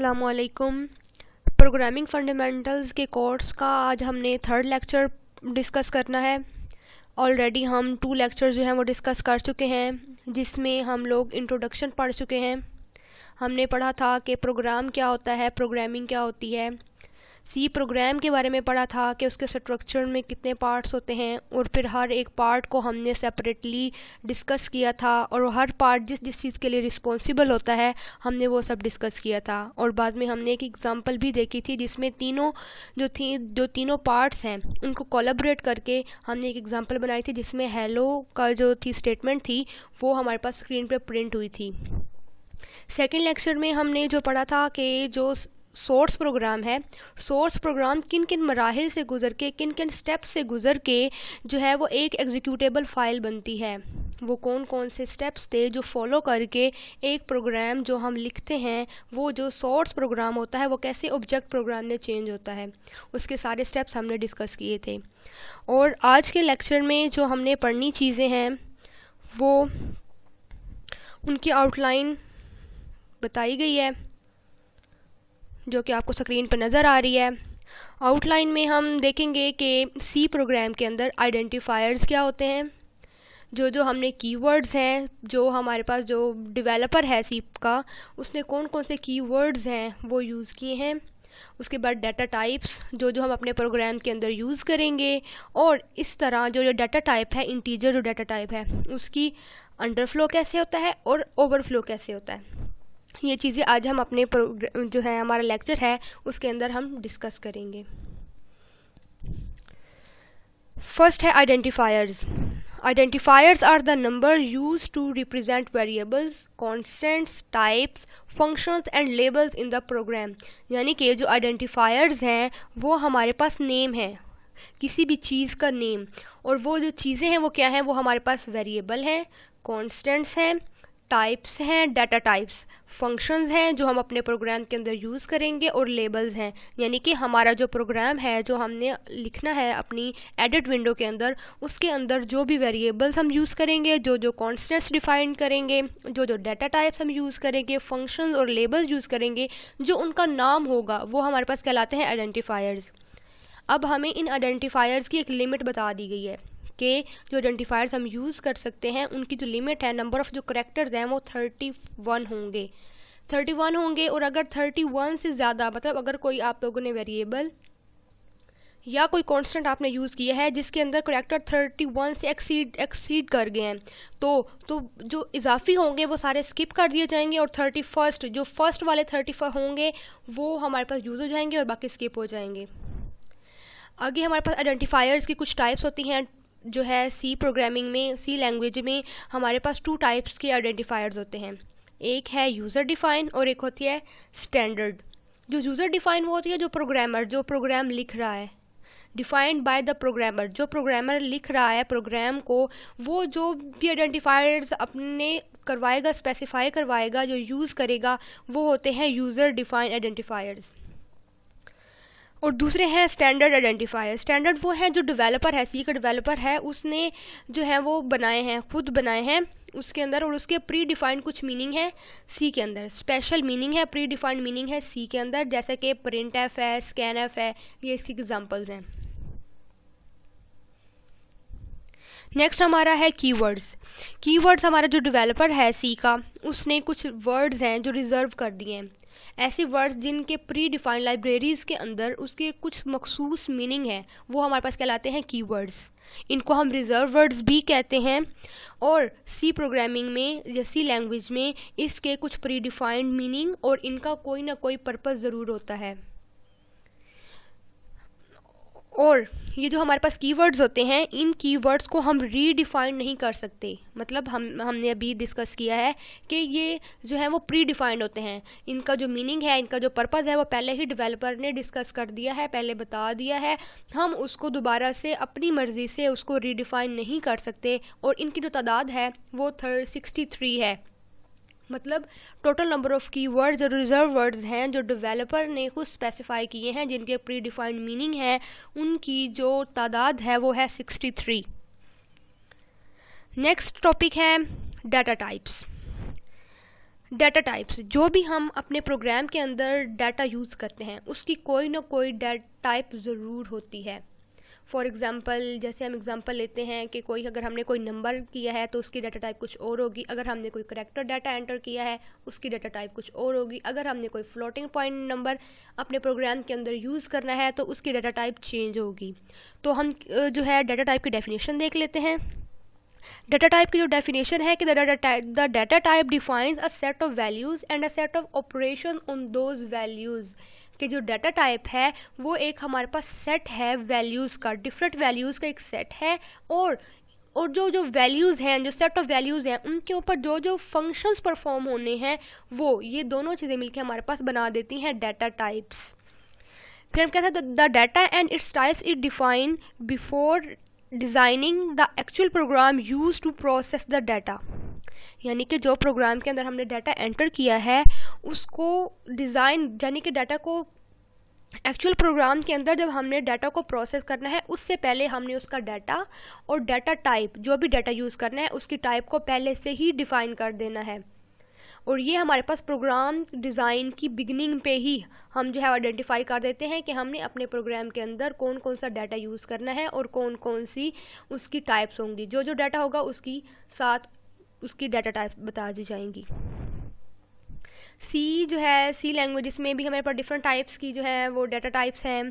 अल्लाम programming fundamentals के course का आज हमने थर्ड लेक्चर डिस्कस करना है ऑलरेडी हम टू लेक्चर जो हैं वो डिस्कस कर चुके हैं जिसमें हम लोग इंट्रोडक्शन पढ़ चुके हैं हमने पढ़ा था कि प्रोग्राम क्या होता है प्रोग्रामिंग क्या होती है सी प्रोग्राम के बारे में पढ़ा था कि उसके स्ट्रक्चर में कितने पार्ट्स होते हैं और फिर हर एक पार्ट को हमने सेपरेटली डिस्कस किया था और हर पार्ट जिस जिस चीज़ के लिए रिस्पॉन्सिबल होता है हमने वो सब डिस्कस किया था और बाद में हमने एक एग्ज़ाम्पल भी देखी थी जिसमें तीनों जो थी जो तीनों पार्ट्स हैं उनको कोलाबरेट करके हमने एक एग्ज़ाम्पल बनाई थी जिसमें हेलो का जो थी स्टेटमेंट थी वो हमारे पास स्क्रीन पर प्रिंट हुई थी सेकेंड लेक्चर में हमने जो पढ़ा था कि जो सोर्स प्रोग्राम है सोर्स प्रोग्राम किन किन मराहल से गुज़र के किन किन स्टेप से गुज़र के जो है वो एक एग्जीक्यूटेबल फ़ाइल बनती है वो कौन कौन से स्टेप्स थे जो फॉलो करके एक प्रोग्राम जो हम लिखते हैं वो जो सोर्स प्रोग्राम होता है वो कैसे ऑब्जेक्ट प्रोग्राम में चेंज होता है उसके सारे स्टेप्स हमने डिस्कस किए थे और आज के लेक्चर में जो हमने पढ़नी चीज़ें हैं वो उनकी आउटलाइन बताई गई है जो कि आपको स्क्रीन पर नज़र आ रही है आउटलाइन में हम देखेंगे कि सी प्रोग्राम के अंदर आइडेंटिफायर्स क्या होते हैं जो जो हमने कीवर्ड्स हैं जो हमारे पास जो डेवलपर है सी का उसने कौन कौन से कीवर्ड्स हैं वो यूज़ किए हैं उसके बाद डाटा टाइप्स जो जो हम अपने प्रोग्राम के अंदर यूज़ करेंगे और इस तरह जो जो डाटा टाइप है इंटीजर जो डाटा टाइप है उसकी अंडरफ्लो कैसे होता है और ओवरफ्लो कैसे होता है ये चीज़ें आज हम अपने जो है हमारा लेक्चर है उसके अंदर हम डिस्कस करेंगे फर्स्ट है identifiers identifiers are the number use to represent variables constants types functions and labels in the program यानी कि जो आइडेंटिफायर्स हैं वो हमारे पास नेम है किसी भी चीज़ का नेम और वो जो चीज़ें हैं वो क्या हैं वो हमारे पास वेरिएबल हैं कॉन्स्टेंट्स हैं टाइप्स हैं डाटा टाइप्स फंक्शंस हैं जो हम अपने प्रोग्राम के अंदर यूज़ करेंगे और लेबल्स हैं यानी कि हमारा जो प्रोग्राम है जो हमने लिखना है अपनी एडिट विंडो के अंदर उसके अंदर जो भी वेरिएबल्स हम यूज़ करेंगे जो जो कॉन्स्टेंट्स डिफाइन करेंगे जो जो डाटा टाइप्स हम यूज़ करेंगे फंक्शंस और लेबल्स यूज़ करेंगे जो उनका नाम होगा वो हमारे पास कहलाते हैं आइडेंटिफायर्स अब हमें इन आइडेंटिफायर्स की एक लिमिट बता दी गई है के जो आइडेंटिफायर्स हम यूज़ कर सकते हैं उनकी जो लिमिट है नंबर ऑफ़ जो करेक्टर्स हैं वो थर्टी वन होंगे थर्टी वन होंगे और अगर थर्टी वन से ज़्यादा मतलब अगर कोई आप लोगों ने वेरिएबल या कोई कांस्टेंट आपने यूज़ किया है जिसके अंदर करेक्टर थर्टी वन से एक्सीड एक्सीड कर गए हैं तो तो जो इजाफी होंगे वो सारे स्किप कर दिए जाएंगे और थर्टी फर्स्ट जो फर्स्ट वाले थर्टी होंगे वो हमारे पास यूज़ हो जाएंगे और बाकी स्किप हो जाएंगे आगे हमारे पास आइडेंटिफायर्स की कुछ टाइप्स होती हैं जो है सी प्रोग्रामिंग में सी लैंग्वेज में हमारे पास टू टाइप्स के आइडेंटिफायर्स होते हैं एक है यूज़र डिफाइन और एक होती है स्टैंडर्ड जो यूज़र डिफाइन वो होती है जो प्रोग्रामर जो प्रोग्राम लिख रहा है डिफाइंड बाय द प्रोग्रामर जो प्रोग्रामर लिख रहा है प्रोग्राम को वो जो भी आइडेंटिफायर्स अपने करवाएगा स्पेसिफाई करवाएगा जो यूज़ करेगा वो होते हैं यूज़र डिफाइंड आइडेंटिफायर्स और दूसरे हैं स्टैंडर्ड आइडेंटिफायर स्टैंडर्ड वो हैं जो डेवलपर है सी का डेवलपर है उसने जो है वो बनाए हैं खुद बनाए हैं उसके अंदर और उसके प्री डिफाइंड कुछ मीनिंग है सी के अंदर स्पेशल मीनिंग है प्री डिफाइंड मीनिंग है सी के अंदर जैसे कि प्रिंट एफ है स्कैन एफ है ये इसकी एग्जांपल्स हैं नेक्स्ट हमारा है कीवर्ड्स कीवर्ड्स हमारा जो डेवलपर है सी का उसने कुछ वर्ड्स हैं जो रिज़र्व कर दिए हैं ऐसे वर्ड्स जिनके प्री डिफाइंड लाइब्रेरीज़ के अंदर उसके कुछ मखसूस मीनिंग है वो हमारे पास कहलाते हैं की वर्ड्स इनको हम रिज़र्व वर्ड्स भी कहते हैं और सी प्रोग्रामिंग में या सी लैंग्वेज में इसके कुछ प्री डिफाइंड मीनिंग और इनका कोई ना कोई पर्पज़ ज़रूर होता है और ये जो हमारे पास कीवर्ड्स होते हैं इन कीवर्ड्स को हम रीडिफाइन नहीं कर सकते मतलब हम हमने अभी डिस्कस किया है कि ये जो है वो प्री डिफाइंड होते हैं इनका जो मीनिंग है इनका जो पर्पज़ है वो पहले ही डेवलपर ने डिस्कस कर दिया है पहले बता दिया है हम उसको दोबारा से अपनी मर्ज़ी से उसको रीडिफाइन नहीं कर सकते और इनकी जो तादाद है वो थर्ड सिक्सटी थ्री है मतलब total number of keywords और रिजर्व वर्ड्स हैं जो डेवलपर ने खुद स्पेसिफाई किए हैं जिनके प्री डिफाइंड मीनिंग है उनकी जो तादाद है वो है सिक्सटी थ्री नेक्स्ट टॉपिक है डाटा टाइप्स डाटा टाइप्स जो भी हम अपने प्रोग्राम के अंदर डाटा यूज़ करते हैं उसकी कोई ना कोई टाइप ज़रूर होती है फॉर एग्ज़ाम्पल जैसे हम एग्ज़ाम्पल लेते हैं कि कोई अगर हमने कोई नंबर किया है तो उसकी डाटा टाइप कुछ और होगी अगर हमने कोई करेक्टर डाटा एंटर किया है उसकी डाटा टाइप कुछ और होगी अगर हमने कोई फ्लोटिंग पॉइंट नंबर अपने प्रोग्राम के अंदर यूज़ करना है तो उसकी डाटा टाइप चेंज होगी तो हम जो है डाटा टाइप की डेफिनेशन देख लेते हैं डाटा टाइप की जो डेफिनेशन है कि the data type defines a set of values and a set of operation on those values कि जो डाटा टाइप है वो एक हमारे पास सेट है वैल्यूज़ का डिफरेंट वैल्यूज़ का एक सेट है और और जो जो वैल्यूज़ हैं जो सेट ऑफ वैल्यूज़ हैं उनके ऊपर जो जो फंक्शंस परफॉर्म होने हैं वो ये दोनों चीज़ें मिलकर हमारे पास बना देती हैं डाटा टाइप्स फिर हम कहते हैं the data and its types is define before designing the actual program use to process the data यानी कि जो प्रोग्राम के अंदर हमने डाटा एंटर किया है उसको डिज़ाइन यानी कि डाटा को एक्चुअल प्रोग्राम के अंदर जब हमने डाटा को प्रोसेस करना है उससे पहले हमने उसका डाटा और डाटा टाइप जो भी डाटा यूज़ करना है उसकी टाइप को पहले से ही डिफ़ाइन कर देना है और ये हमारे पास प्रोग्राम डिज़ाइन की बिगनिंग पे ही हम जो है आइडेंटिफाई कर देते हैं कि हमने अपने प्रोग्राम के अंदर कौन कौन सा डाटा यूज़ करना है और कौन कौन सी उसकी टाइप्स होंगी जो जो डाटा होगा उसकी साथ उसकी डाटा टाइप बता दी जाएंगी सी जो है सी लैंग्वेज़ में भी हमारे पास डिफरेंट टाइप्स की जो है वो डाटा टाइप्स हैं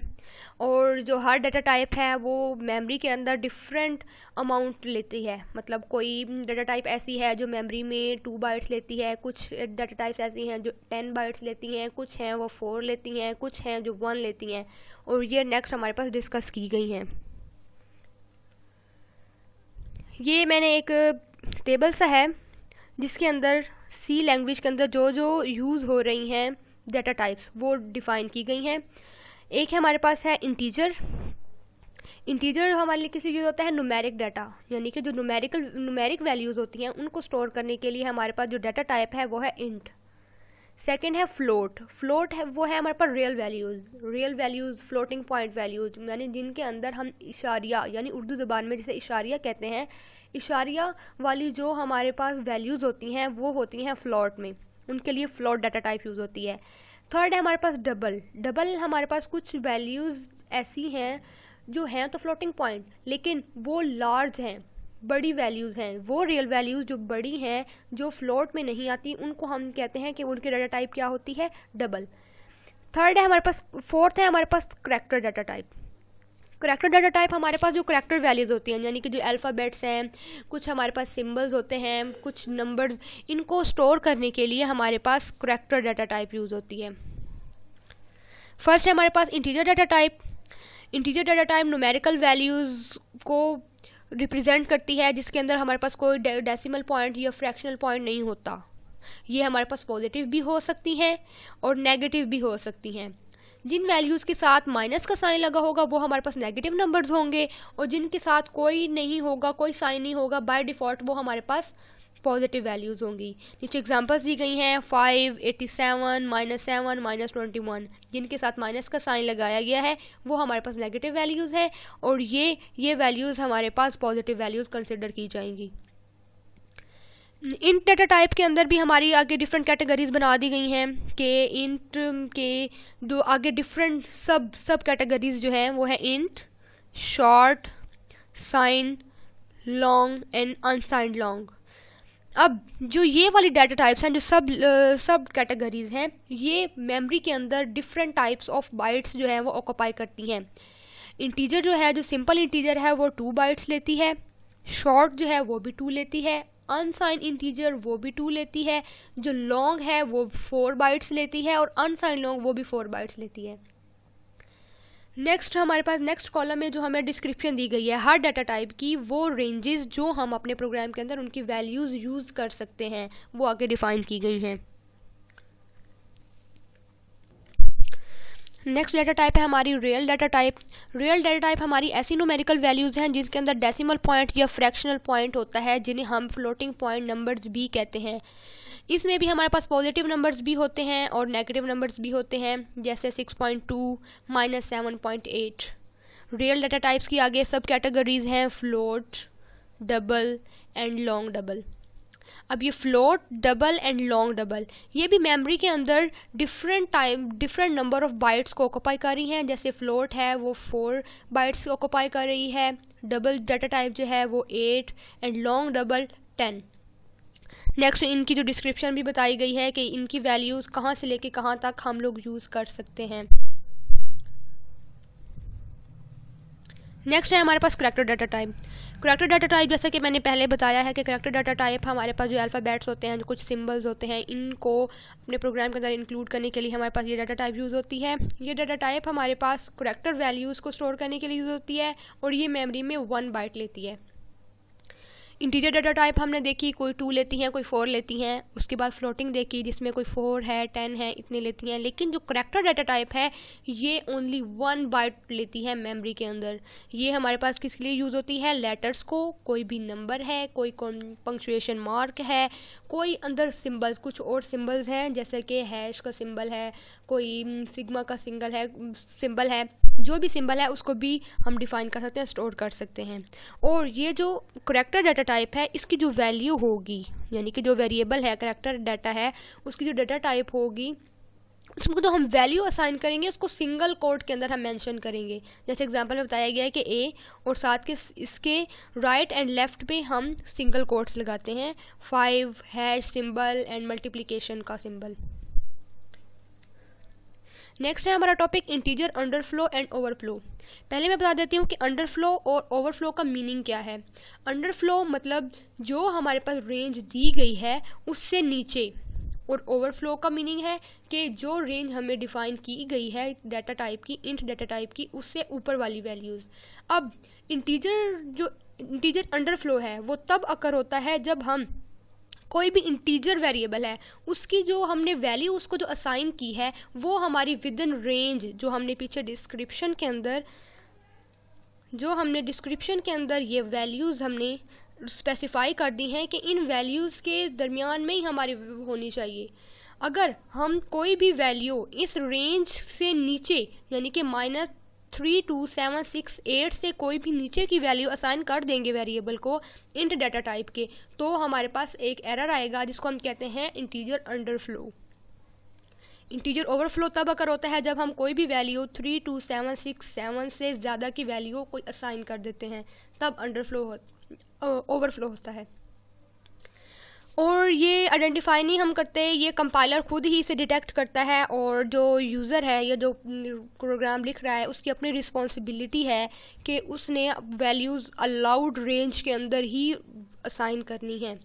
और जो हर डाटा टाइप है वो मेमोरी के अंदर डिफरेंट अमाउंट लेती है मतलब कोई डाटा टाइप ऐसी है जो मेमोरी में टू बाइट्स लेती है कुछ डाटा टाइप्स ऐसी हैं जो टेन बाइट्स लेती हैं कुछ हैं वो फोर लेती हैं कुछ हैं जो वन लेती हैं और ये नेक्स्ट हमारे पास डिस्कस की गई हैं ये मैंने एक टेबल सा है जिसके अंदर सी लैंग्वेज के अंदर जो जो यूज़ हो रही हैं डाटा टाइप्स वो डिफ़ाइन की गई हैं एक है हमारे पास है इंटीजर इंटीजर हमारे लिए किसी यूज़ होता है नुमेरिक डाटा यानी कि जो नुमेरिकल नुमेरिक वैल्यूज़ होती हैं उनको स्टोर करने के लिए हमारे पास जो डाटा टाइप है वो है इंट सेकेंड है फ्लोट फ्लोट है वो है हमारे पास real values real values floating point values यानी जिनके अंदर हम इशारिया यानी उर्दू ज़बान में जिसे इशारिया कहते हैं इशारिया वाली जो हमारे पास वैल्यूज़ होती हैं वो होती हैं फ्लॉट में उनके लिए फ्लॉट डाटा टाइप यूज़ होती है थर्ड है हमारे पास डबल डबल हमारे पास कुछ वैल्यूज़ ऐसी हैं जो हैं तो फ्लोटिंग पॉइंट लेकिन वो लार्ज हैं बड़ी वैल्यूज़ हैं वो रियल वैल्यूज़ जो बड़ी हैं जो फ्लोट में नहीं आती उनको हम कहते हैं कि उनकी डाटा टाइप क्या होती है डबल थर्ड है हमारे पास फोर्थ है हमारे पास character data type character data type हमारे पास जो करेक्टर वैल्यूज़ होती हैं यानी कि जो अल्फ़ाबेट्स हैं कुछ हमारे पास सिम्बल्स होते हैं कुछ नंबर्स इनको स्टोर करने के लिए हमारे पास करेक्टर डाटा टाइप यूज़ होती है फर्स्ट है हमारे पास integer data type integer data type numerical values को रिप्रेजेंट करती है जिसके अंदर हमारे पास कोई डेसिमल पॉइंट या फ्रैक्शनल पॉइंट नहीं होता ये हमारे पास पॉजिटिव भी हो सकती हैं और नेगेटिव भी हो सकती हैं जिन वैल्यूज़ के साथ माइनस का साइन लगा होगा वो हमारे पास नेगेटिव नंबर्स होंगे और जिनके साथ कोई नहीं होगा कोई साइन नहीं होगा बाय डिफ़ॉल्ट वो हमारे पास पॉजिटिव वैल्यूज़ होंगी नीचे एग्जांपल्स दी गई हैं five eighty seven minus seven minus twenty one जिनके साथ माइनस का साइन लगाया गया है वो हमारे पास नेगेटिव वैल्यूज़ है और ये ये वैल्यूज़ हमारे पास पॉजिटिव वैल्यूज़ कंसिडर की जाएंगी इंट डाटा टाइप के अंदर भी हमारी आगे डिफरेंट कैटेगरीज बना दी गई हैं कि इंट के दो आगे डिफरेंट सब सब कैटेगरीज जो हैं वो है int short sign long and unsign long अब जो ये वाली डाटा टाइप्स हैं जो सब सब कैटेगरीज हैं ये मेमोरी के अंदर डिफरेंट टाइप्स ऑफ बाइट्स जो हैं वो ऑक्यूपाई करती हैं इंटीजर जो है जो सिंपल इंटीजर है वो टू बाइट्स लेती है शॉर्ट जो है वो भी टू लेती है अनसाइन इंटीजर वो भी टू लेती है जो लॉन्ग है वो फोर बाइट्स लेती है और अनसाइन लॉन्ग वो भी फोर बाइट्स लेती है नेक्स्ट हमारे पास नेक्स्ट कॉलम में जो हमें डिस्क्रिप्शन दी गई है हर डाटा टाइप की वो रेंजेस जो हम अपने प्रोग्राम के अंदर उनकी वैल्यूज़ यूज़ कर सकते हैं वो आगे डिफ़ाइन की गई हैं नेक्स्ट डेटा टाइप है हमारी real data type real data type हमारी ऐसी नोमेरिकल वैल्यूज़ हैं जिनके अंदर डेसिमल पॉइंट या फ्रैक्शनल पॉइंट होता है जिन्हें हम फ्लोटिंग पॉइंट नंबर्स भी कहते हैं इसमें भी हमारे पास पॉजिटिव नंबर्स भी होते हैं और नेगेटिव नंबर्स भी होते हैं जैसे six point two minus seven point eight real data types की आगे सब कैटेगरीज हैं float double and long double अब ये float double and long double ये भी मेमोरी के अंदर different time different number of bytes को ऑक्यूपाई कर रही हैं जैसे फ्लोट है वो फोर बाइट्स ऑक्यूपाई कर रही है डबल डाटा टाइप जो है वो eight and long double ten next इनकी जो डिस्क्रिप्शन भी बताई गई है कि इनकी वैल्यूज़ कहाँ से लेके कहाँ तक हम लोग यूज़ कर सकते हैं नेक्स्ट है हमारे पास character data type character data type जैसा कि मैंने पहले बताया है कि करेक्टर डाटा टाइप हमारे पास जो अल्फ़ाबेट्स होते हैं जो कुछ सिम्बल्स होते हैं इनको अपने प्रोग्राम के अंदर इंक्लूड करने के लिए हमारे पास ये डाटा टाइप यूज़ होती है ये डाटा टाइप हमारे पास करेक्टर वैल्यूज़ को स्टोर करने के लिए यूज़ होती है और ये मेमरी में वन बाइट लेती है इंटीरियर डाटा टाइप हमने देखी कोई टू लेती हैं कोई फोर लेती हैं उसके बाद फ्लोटिंग देखी जिसमें कोई फोर है टेन है इतनी लेती हैं लेकिन जो करेक्टर डाटा टाइप है ये ओनली वन बाइट लेती है मेमोरी के अंदर ये हमारे पास किसके लिए यूज़ होती है लेटर्स को कोई भी नंबर है कोई पंक्चुएशन मार्क है कोई अंदर सिम्बल्स कुछ और सिम्बल्स हैं जैसे कि हैश का सिम्बल है कोई सिग्मा mm, का सिंगल है सिम्बल mm, है जो भी सिंबल है उसको भी हम डिफ़ाइन कर सकते हैं स्टोर कर सकते हैं और ये जो करेक्टर डाटा टाइप है इसकी जो वैल्यू होगी यानी कि जो वेरिएबल है करेक्टर डाटा है उसकी जो डाटा टाइप होगी उसमें जो तो हम वैल्यू असाइन करेंगे उसको सिंगल कोड के अंदर हम मेंशन करेंगे जैसे एग्जांपल में बताया गया है कि ए और साथ के इसके राइट एंड लेफ्ट पे हम सिंगल कोड्स लगाते हैं five hash symbol and multiplication का सिंबल नेक्स्ट है हमारा topic integer underflow and overflow पहले मैं बता देती हूँ कि अंडरफ्लो और ओवरफ्लो का मीनिंग क्या है अंडरफ्लो मतलब जो हमारे पास रेंज दी गई है उससे नीचे और ओवरफ्लो का मीनिंग है कि जो रेंज हमें डिफाइन की गई है डाटा टाइप की इंट डाटा टाइप की उससे ऊपर वाली वैल्यूज़ अब इंटीजर जो इंटीजर अंडरफ्लो है वो तब अकर होता है जब हम कोई भी इंटीजर वेरिएबल है उसकी जो हमने वैल्यू उसको जो असाइन की है वो हमारी विद इन रेंज जो हमने पीछे डिस्क्रिप्शन के अंदर जो हमने डिस्क्रिप्शन के अंदर ये वैल्यूज़ हमने स्पेसिफाई कर दी हैं कि इन वैल्यूज़ के दरमियान में ही हमारी होनी चाहिए अगर हम कोई भी वैल्यू इस रेंज से नीचे यानी कि minus three two seven six eight से कोई भी नीचे की वैल्यू असाइन कर देंगे वेरिएबल को इंट डाटा टाइप के तो हमारे पास एक एरर आएगा जिसको हम कहते हैं इंटीजर अंडरफ्लो इंटीजर ओवरफ्लो तब अगर होता है जब हम कोई भी value three two seven six seven से ज़्यादा की वैल्यू कोई असाइन कर देते हैं तब अंडरफ्लो ओवरफ्लो होता है और ये आइडेंटिफाई नहीं हम करते ये कंपाइलर खुद ही इसे डिटेक्ट करता है और जो यूज़र है या जो प्रोग्राम लिख रहा है उसकी अपनी रिस्पॉन्सिबिलिटी है कि उसने वैल्यूज़ अलाउड रेंज के अंदर ही असाइन करनी है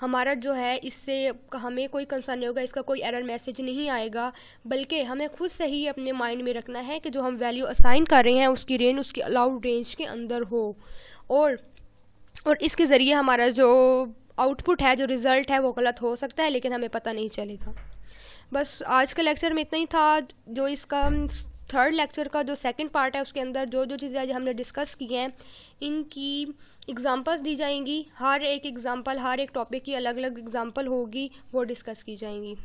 हमारा जो है इससे हमें कोई कंसर्न नहीं होगा इसका कोई एरर मैसेज नहीं आएगा बल्कि हमें खुद से ही अपने माइंड में रखना है कि जो हम वैल्यू असाइन कर रहे हैं उसकी रेंज उसकी अलाउड रेंज के अंदर हो और और इसके ज़रिए हमारा जो आउटपुट है जो रिज़ल्ट है वो गलत हो सकता है लेकिन हमें पता नहीं चलेगा बस आज के लेक्चर में इतना ही था जो इसका थर्ड लेक्चर का जो सेकंड पार्ट है उसके अंदर जो जो चीज़ें आज हमने डिस्कस की हैं इनकी एग्जांपल्स दी जाएंगी हर एक एग्ज़ाम्पल हर एक टॉपिक की अलग अलग एग्ज़ाम्पल होगी वो डिस्कस की जाएंगी